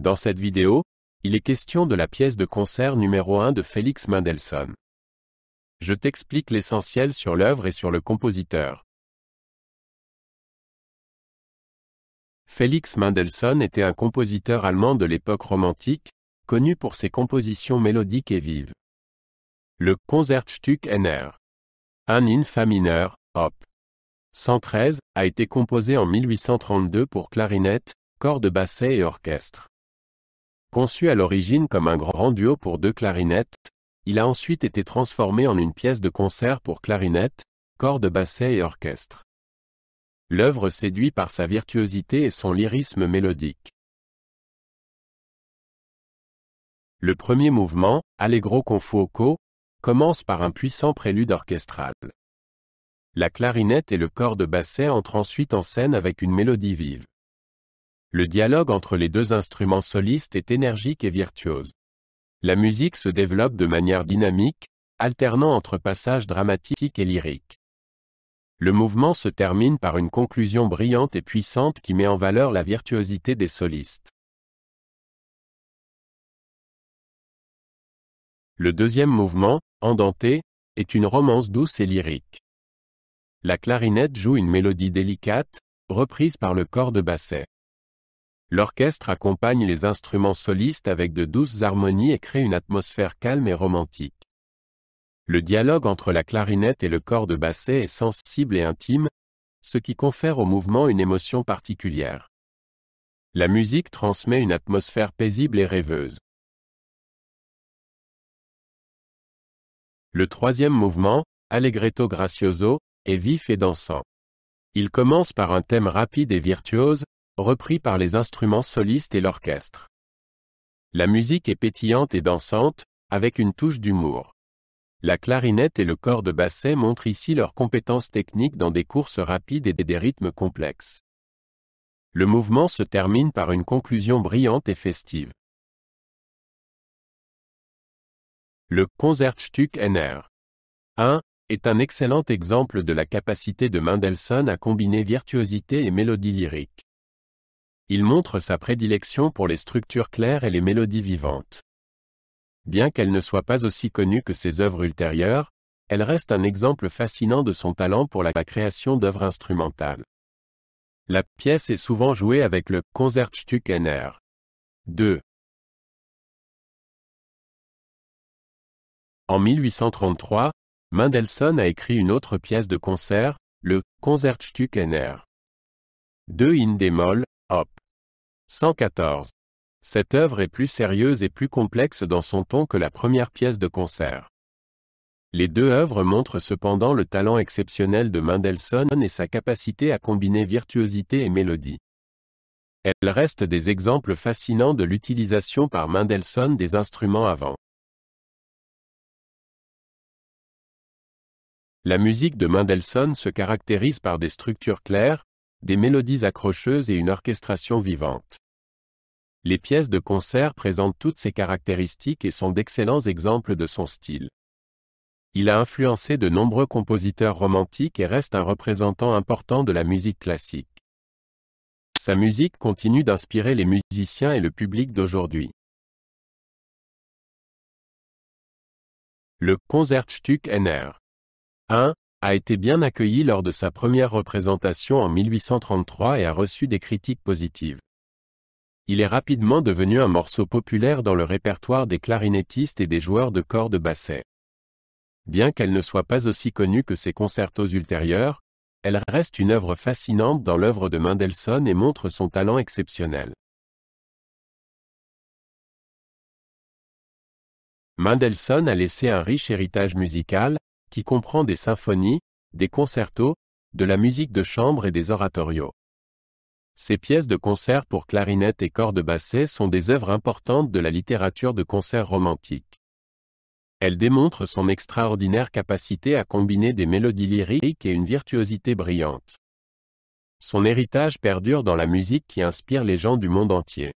Dans cette vidéo, il est question de la pièce de concert numéro 1 de Félix Mendelssohn. Je t'explique l'essentiel sur l'œuvre et sur le compositeur. Félix Mendelssohn était un compositeur allemand de l'époque romantique, connu pour ses compositions mélodiques et vives. Le Concertstück NR. 1 in fa mineur, op. 113, a été composé en 1832 pour clarinette, corps de basset et orchestre. Conçu à l'origine comme un grand duo pour deux clarinettes, il a ensuite été transformé en une pièce de concert pour clarinette, de basset et orchestre. L'œuvre séduit par sa virtuosité et son lyrisme mélodique. Le premier mouvement, Allegro con fuoco, commence par un puissant prélude orchestral. La clarinette et le corps de basset entrent ensuite en scène avec une mélodie vive. Le dialogue entre les deux instruments solistes est énergique et virtuose. La musique se développe de manière dynamique, alternant entre passages dramatiques et lyriques. Le mouvement se termine par une conclusion brillante et puissante qui met en valeur la virtuosité des solistes. Le deuxième mouvement, Andanté, est une romance douce et lyrique. La clarinette joue une mélodie délicate, reprise par le corps de basset. L'orchestre accompagne les instruments solistes avec de douces harmonies et crée une atmosphère calme et romantique. Le dialogue entre la clarinette et le corps de basset est sensible et intime, ce qui confère au mouvement une émotion particulière. La musique transmet une atmosphère paisible et rêveuse. Le troisième mouvement, Allegretto Gracioso, est vif et dansant. Il commence par un thème rapide et virtuose, repris par les instruments solistes et l'orchestre. La musique est pétillante et dansante, avec une touche d'humour. La clarinette et le corps de basset montrent ici leurs compétences techniques dans des courses rapides et des rythmes complexes. Le mouvement se termine par une conclusion brillante et festive. Le Concertstück NR 1 est un excellent exemple de la capacité de Mendelssohn à combiner virtuosité et mélodie lyrique il montre sa prédilection pour les structures claires et les mélodies vivantes. Bien qu'elle ne soit pas aussi connue que ses œuvres ultérieures, elle reste un exemple fascinant de son talent pour la création d'œuvres instrumentales. La pièce est souvent jouée avec le Concertstück NR 2. En 1833, Mendelssohn a écrit une autre pièce de concert, le Concertstück NR 2 in démol, op. 114. Cette œuvre est plus sérieuse et plus complexe dans son ton que la première pièce de concert. Les deux œuvres montrent cependant le talent exceptionnel de Mendelssohn et sa capacité à combiner virtuosité et mélodie. Elles restent des exemples fascinants de l'utilisation par Mendelssohn des instruments avant. La musique de Mendelssohn se caractérise par des structures claires, des mélodies accrocheuses et une orchestration vivante. Les pièces de concert présentent toutes ces caractéristiques et sont d'excellents exemples de son style. Il a influencé de nombreux compositeurs romantiques et reste un représentant important de la musique classique. Sa musique continue d'inspirer les musiciens et le public d'aujourd'hui. Le Concertstück NR 1 a été bien accueilli lors de sa première représentation en 1833 et a reçu des critiques positives. Il est rapidement devenu un morceau populaire dans le répertoire des clarinettistes et des joueurs de cordes basset. Bien qu'elle ne soit pas aussi connue que ses concertos ultérieurs, elle reste une œuvre fascinante dans l'œuvre de Mendelssohn et montre son talent exceptionnel. Mendelssohn a laissé un riche héritage musical, qui comprend des symphonies, des concertos, de la musique de chambre et des oratorios. Ses pièces de concert pour clarinette et de basset sont des œuvres importantes de la littérature de concert romantique. Elle démontre son extraordinaire capacité à combiner des mélodies lyriques et une virtuosité brillante. Son héritage perdure dans la musique qui inspire les gens du monde entier.